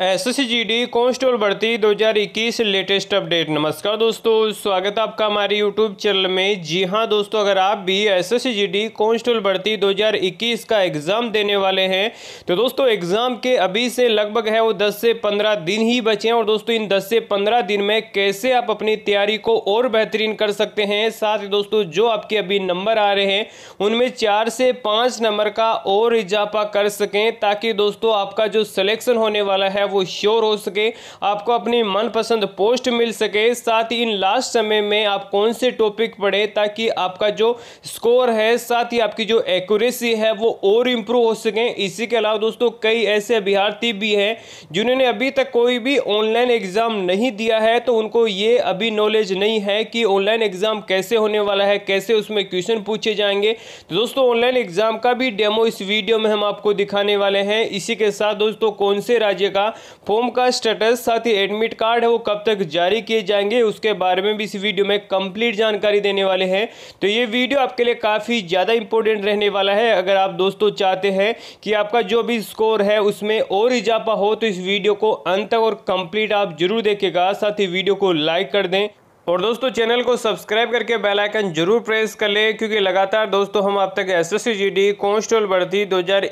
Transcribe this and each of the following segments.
D constable भर्ती 2021 latest update नमस्कार दोस्तों स्वागत है आपका हमारे यूट्यूब चैनल में जी हां दोस्तों अगर आप भी डी कांस्टेबल भर्ती 2021 का एग्ज़ाम देने वाले हैं तो दोस्तों एग्ज़ाम के अभी से लगभग है वो 10 से 15 दिन ही बचे हैं और दोस्तों इन 10 से 15 दिन में कैसे आप अपनी तैयारी को और बेहतरीन कर सकते हैं साथ ही दोस्तों जो आपके अभी नंबर आ रहे हैं उनमें चार से पाँच नंबर का और इजाफा कर सकें ताकि दोस्तों आपका जो सलेक्शन होने वाला है वो श्योर हो सके आपको अपनी मनपसंद पोस्ट मिल सके साथ ही इन लास्ट समय में आप कौन से टॉपिक पढ़े ताकि आपका जो स्कोर है साथ ही आपकी जो एक्यूरेसी है वो और इम्प्रूव हो सके इसी के अलावा दोस्तों कई ऐसे अभ्यार्थी भी हैं जिन्होंने अभी तक कोई भी ऑनलाइन एग्ज़ाम नहीं दिया है तो उनको ये अभी नॉलेज नहीं है कि ऑनलाइन एग्ज़ाम कैसे होने वाला है कैसे उसमें क्वेश्चन पूछे जाएंगे तो दोस्तों ऑनलाइन एग्ज़ाम का भी डेमो इस वीडियो में हम आपको दिखाने वाले हैं इसी के साथ दोस्तों कौन से राज्य का फॉर्म का स्टेटस साथ ही एडमिट कार्ड है वो कब तक जारी किए जाएंगे उसके बारे में भी इस वीडियो में कंप्लीट जानकारी देने वाले हैं तो ये वीडियो आपके लिए काफ़ी ज़्यादा इंपॉर्टेंट रहने वाला है अगर आप दोस्तों चाहते हैं कि आपका जो भी स्कोर है उसमें और इजाफा हो तो इस वीडियो को अंत तक और कंप्लीट आप जरूर देखेगा साथ ही वीडियो को लाइक कर दें और दोस्तों चैनल को सब्सक्राइब करके बेल आइकन जरूर प्रेस कर लें क्योंकि लगातार दोस्तों हम आप तक S S C G D constable भर्ती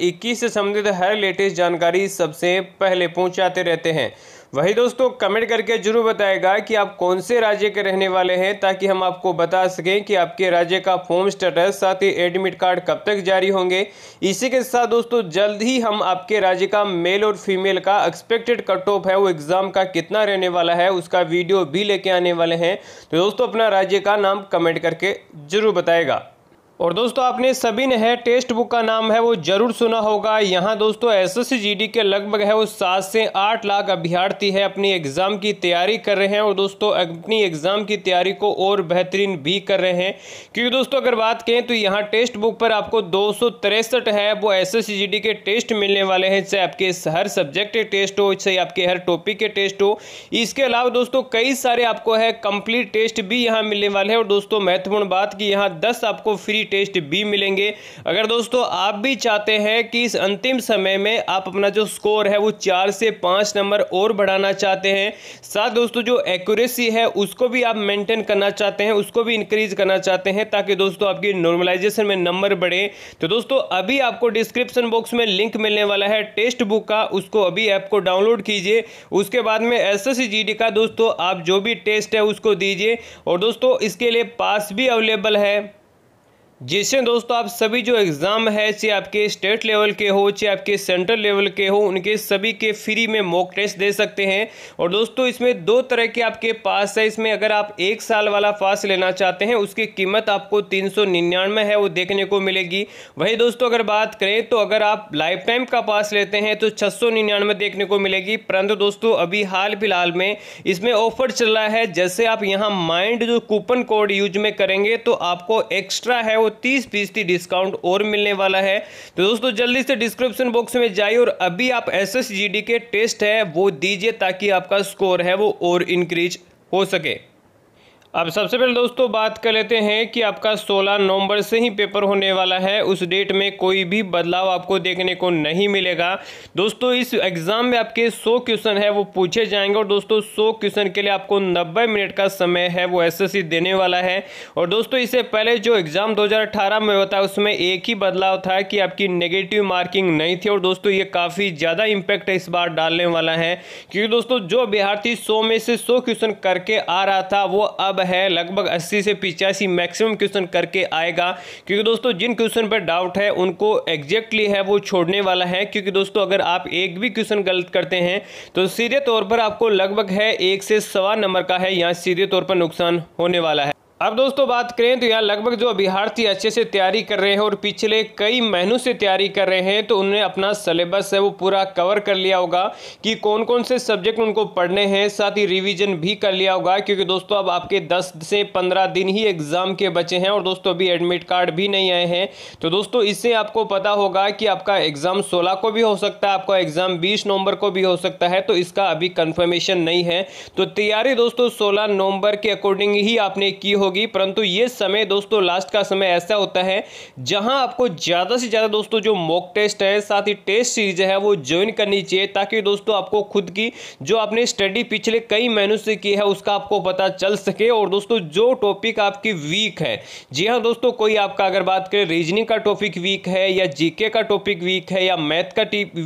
इक्कीस से संबंधित हर लेटेस्ट जानकारी सबसे पहले पहुंचाते रहते हैं वही दोस्तों कमेंट करके जरूर बताएगा कि आप कौन से राज्य के रहने वाले हैं ताकि हम आपको बता सकें कि आपके राज्य का फॉर्म स्टेटस साथ ही एडमिट कार्ड कब तक जारी होंगे इसी के साथ दोस्तों जल्द ही हम आपके राज्य का मेल और फीमेल का एक्सपेक्टेड कट ऑफ है वो एग्ज़ाम का कितना रहने वाला है उसका वीडियो भी लेके आने वाले हैं तो दोस्तों अपना राज्य का नाम कमेंट करके जरूर बताएगा और दोस्तों आपने सभी ने है टेस्ट बुक का नाम है वो जरूर सुना होगा यहाँ दोस्तों एसएससी जीडी के लगभग है वो सात से आठ लाख अभ्यर्थी है अपनी एग्ज़ाम की तैयारी कर रहे हैं और दोस्तों अपनी एग्ज़ाम की तैयारी को और बेहतरीन भी कर रहे हैं क्योंकि दोस्तों अगर बात करें तो यहाँ टेस्ट बुक पर आपको दो है वो एस एस के टेस्ट मिलने वाले हैं चाहे आपके हर सब्जेक्ट के टेस्ट हो चाहे आपके हर टॉपिक के टेस्ट हो इसके अलावा दोस्तों कई सारे आपको है कंप्लीट टेस्ट भी यहाँ मिलने वाले हैं और दोस्तों महत्वपूर्ण बात की यहाँ दस आपको फ्री भी टेस्ट भी मिलेंगे अगर दोस्तों आप भी चाहते हैं कि इस अंतिम समय में आप अपना जो स्कोर है वो चार से पाँच नंबर और बढ़ाना चाहते हैं साथ दोस्तों जो एक्यूरेसी है उसको भी आप मेंटेन करना चाहते हैं उसको भी इंक्रीज करना चाहते हैं ताकि दोस्तों आपकी नॉर्मलाइजेशन में नंबर बढ़े तो दोस्तों अभी आपको डिस्क्रिप्शन बॉक्स में लिंक मिलने वाला है टेस्ट बुक का उसको अभी ऐप को डाउनलोड कीजिए उसके बाद में एस एस का दोस्तों आप जो भी टेस्ट है उसको दीजिए और दोस्तों इसके लिए पास भी अवेलेबल है जिससे दोस्तों आप सभी जो एग्ज़ाम है चाहे आपके स्टेट लेवल के हो चाहे आपके सेंट्रल लेवल के हो उनके सभी के फ्री में मॉक टेस्ट दे सकते हैं और दोस्तों इसमें दो तरह के आपके पास है इसमें अगर आप एक साल वाला पास लेना चाहते हैं उसकी कीमत आपको तीन सौ निन्यानवे है वो देखने को मिलेगी वही दोस्तों अगर बात करें तो अगर आप लाइफ टाइम का पास लेते हैं तो छः सौ निन्यानवे देखने को मिलेगी परंतु दोस्तों अभी हाल फिलहाल में इसमें ऑफर चल रहा है जैसे आप यहाँ माइंड जो कूपन कोड यूज में करेंगे तो आपको एक्स्ट्रा है वो तीस फीसदी डिस्काउंट और मिलने वाला है तो दोस्तों जल्दी से डिस्क्रिप्शन बॉक्स में जाइए और अभी आप एस के टेस्ट है वो दीजिए ताकि आपका स्कोर है वो और इंक्रीज हो सके अब सबसे पहले दोस्तों बात कर लेते हैं कि आपका 16 नवंबर से ही पेपर होने वाला है उस डेट में कोई भी बदलाव आपको देखने को नहीं मिलेगा दोस्तों इस एग्ज़ाम में आपके 100 क्वेश्चन है वो पूछे जाएंगे और दोस्तों 100 क्वेश्चन के लिए आपको 90 मिनट का समय है वो एसएससी देने वाला है और दोस्तों इससे पहले जो एग्ज़ाम दो में है उसमें एक ही बदलाव था कि आपकी नेगेटिव मार्किंग नहीं थी और दोस्तों ये काफ़ी ज़्यादा इम्पैक्ट इस बार डालने वाला है क्योंकि दोस्तों जो अभ्यार्थी सौ में से सौ क्वेश्चन करके आ रहा था वो अब है लगभग अस्सी से पिचासी मैक्सिमम क्वेश्चन करके आएगा क्योंकि दोस्तों जिन क्वेश्चन पर डाउट है उनको एग्जैक्टली है वो छोड़ने वाला है क्योंकि दोस्तों अगर आप एक भी क्वेश्चन गलत करते हैं तो सीधे तौर पर आपको लगभग है एक से सवा नंबर का है यहाँ सीधे तौर पर नुकसान होने वाला है अब दोस्तों बात करें तो यहाँ लगभग जो अभ्यार्थी अच्छे से तैयारी कर रहे हैं और पिछले कई महीनों से तैयारी कर रहे हैं तो उन्होंने अपना सिलेबस है वो पूरा कवर कर लिया होगा कि कौन कौन से सब्जेक्ट उनको पढ़ने हैं साथ ही रिवीजन भी कर लिया होगा क्योंकि दोस्तों अब आपके 10 से 15 दिन ही एग्ज़ाम के बचे हैं और दोस्तों अभी एडमिट कार्ड भी नहीं आए हैं तो दोस्तों इससे आपको पता होगा कि आपका एग्ज़ाम सोलह को भी हो सकता है आपका एग्ज़ाम बीस नवंबर को भी हो सकता है तो इसका अभी कन्फर्मेशन नहीं है तो तैयारी दोस्तों सोलह नवंबर के अकॉर्डिंग ही आपने की होगी परंतु ये समय दोस्तों लास्ट का समय ऐसा होता है जहां आपको ज़्यादा से ज़्यादा दोस्तों जो मॉक टेस्ट है साथ ही टेस्ट सीरीज है वो ज्वाइन करनी चाहिए ताकि दोस्तों आपको खुद की जो आपने स्टडी पिछले कई महीनों से की है उसका आपको पता चल सके और दोस्तों जो टॉपिक आपकी वीक है जी हाँ दोस्तों कोई आपका अगर बात करें रीजनिंग का टॉपिक वीक है या जीके का टॉपिक वीक है या मैथ का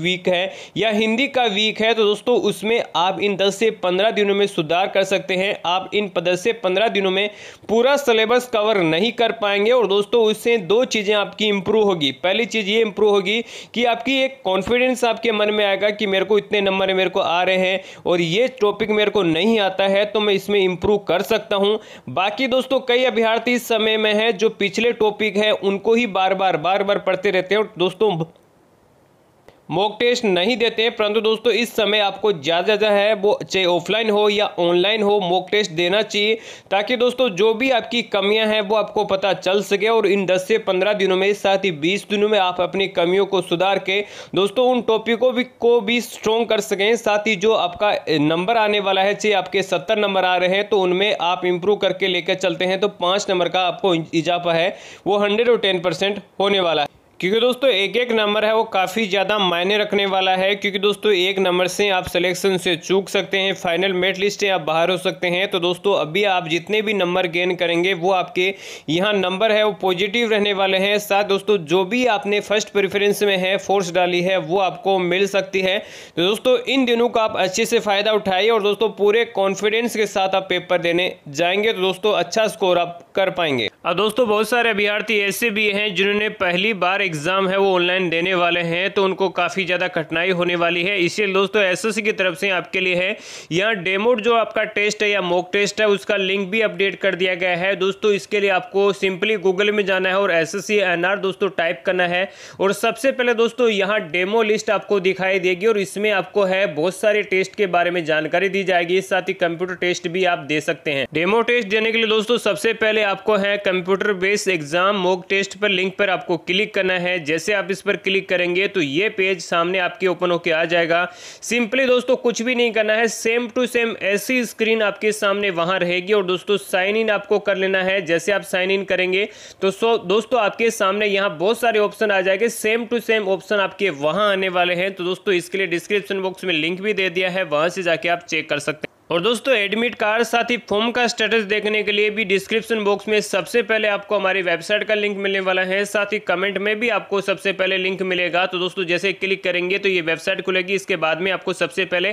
वीक है या हिंदी का वीक है तो दोस्तों उसमें आप इन दस से पंद्रह दिनों में सुधार कर सकते हैं आप इन दस से पंद्रह दिनों में पूरा सिलेबस कवर नहीं कर पाएंगे और दोस्तों उससे दो चीज़ें आपकी इम्प्रूव होगी पहली चीज़ ये इम्प्रूव होगी कि आपकी एक कॉन्फिडेंस आपके मन में आएगा कि मेरे को इतने नंबर मेरे को आ रहे हैं और ये टॉपिक मेरे को नहीं आता है तो मैं इसमें इम्प्रूव कर सकता हूँ बाकी दोस्तों कई अभ्यार्थी इस समय में हैं जो पिछले टॉपिक है उनको ही बार बार बार बार पढ़ते रहते हैं और दोस्तों मॉक टेस्ट नहीं देते परंतु दोस्तों इस समय आपको ज़्यादा ज़्यादा है वो चाहे ऑफलाइन हो या ऑनलाइन हो मॉक टेस्ट देना चाहिए ताकि दोस्तों जो भी आपकी कमियां हैं वो आपको पता चल सके और इन 10 से 15 दिनों में साथ ही 20 दिनों में आप अपनी कमियों को सुधार के दोस्तों उन टॉपिकों भी को भी स्ट्रॉन्ग कर सकें साथ ही जो आपका नंबर आने वाला है चाहे आपके सत्तर नंबर आ रहे हैं तो उनमें आप इम्प्रूव करके लेकर चलते हैं तो पाँच नंबर का आपको इजाफा है वो हंड्रेड होने वाला है क्योंकि दोस्तों एक एक नंबर है वो काफ़ी ज़्यादा मायने रखने वाला है क्योंकि दोस्तों एक नंबर से आप सिलेक्शन से चूक सकते हैं फाइनल मेट लिस्ट से आप बाहर हो सकते हैं तो दोस्तों अभी आप जितने भी नंबर गेन करेंगे वो आपके यहाँ नंबर है वो पॉजिटिव रहने वाले हैं साथ दोस्तों जो भी आपने फर्स्ट प्रेफरेंस में है फोर्स डाली है वो आपको मिल सकती है तो दोस्तों इन दिनों का आप अच्छे से फ़ायदा उठाइए और दोस्तों पूरे कॉन्फिडेंस के साथ आप पेपर देने जाएंगे तो दोस्तों अच्छा स्कोर आप कर पाएंगे और दोस्तों बहुत सारे अभ्यार्थी ऐसे भी हैं जिन्होंने पहली बार एग्ज़ाम है वो ऑनलाइन देने वाले हैं तो उनको काफ़ी ज़्यादा कठिनाई होने वाली है इसीलिए दोस्तों एसएससी की तरफ से आपके लिए है यहाँ डेमोड जो आपका टेस्ट है या मॉक टेस्ट है उसका लिंक भी अपडेट कर दिया गया है दोस्तों इसके लिए आपको सिंपली गूगल में जाना है और एस एस दोस्तों टाइप करना है और सबसे पहले दोस्तों यहाँ डेमो लिस्ट आपको दिखाई देगी और इसमें आपको है बहुत सारे टेस्ट के बारे में जानकारी दी जाएगी साथ ही कंप्यूटर टेस्ट भी आप दे सकते हैं डेमो टेस्ट देने के लिए दोस्तों सबसे पहले आपको है computer based exam mock test पर लिंक पर आपको क्लिक करना है जैसे आप इस पर क्लिक करेंगे तो ये पेज सामने आपके ओपन होकर आ जाएगा सिंपली दोस्तों कुछ भी नहीं करना है सेम टू सेम ऐसी स्क्रीन आपके सामने वहां रहेगी और दोस्तों साइन इन आपको कर लेना है जैसे आप साइन इन करेंगे तो सो दोस्तों आपके सामने यहाँ बहुत सारे ऑप्शन आ जाएंगे सेम टू सेम ऑप्शन आपके वहाँ आने वाले हैं तो दोस्तों इसके लिए डिस्क्रिप्शन बॉक्स में लिंक भी दे दिया है वहाँ से जाके आप चेक कर सकते हैं और दोस्तों एडमिट कार्ड साथ ही फॉर्म का स्टेटस देखने के लिए भी डिस्क्रिप्शन बॉक्स में सबसे पहले आपको हमारी वेबसाइट का लिंक मिलने वाला है साथ ही कमेंट में भी आपको सबसे पहले लिंक मिलेगा तो दोस्तों जैसे क्लिक करेंगे तो ये वेबसाइट खुलेगी इसके बाद में आपको सबसे पहले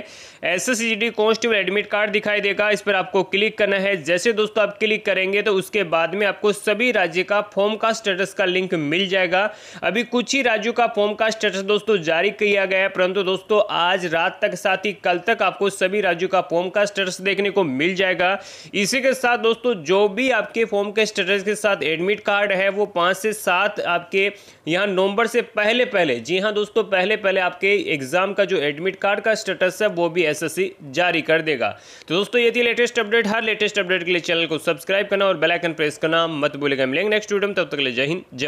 S S constable admit card दिखाई देगा इस पर आपको क्लिक करना है जैसे दोस्तों आप क्लिक करेंगे तो उसके बाद में आपको सभी राज्य का फॉर्म का स्टेटस का लिंक मिल जाएगा अभी कुछ ही राज्यों का फॉर्म का स्टेटस दोस्तों जारी किया गया है परंतु दोस्तों आज रात तक साथ ही कल तक आपको सभी राज्यों का फॉर्म का स्टेटस देखने को मिल जाएगा इसी के साथ दोस्तों जो भी आपके फॉर्म के स्टेटस के साथ एडमिट कार्ड है वो पाँच से सात आपके यहाँ नवंबर से पहले पहले जी हाँ दोस्तों पहले पहले आपके एग्जाम का जो एडमिट कार्ड का स्टेटस है वो भी एसएससी जारी कर देगा तो दोस्तों ये थी लेटेस्ट अपडेट हर लेटेस्ट अपडेट के लिए चैनल को सब्सक्राइब करना और बेलाइकन प्रेस करना मत भूलेगा मिलेंगे नेक्स्ट वीडियो में तब तक ले जय हिंद जय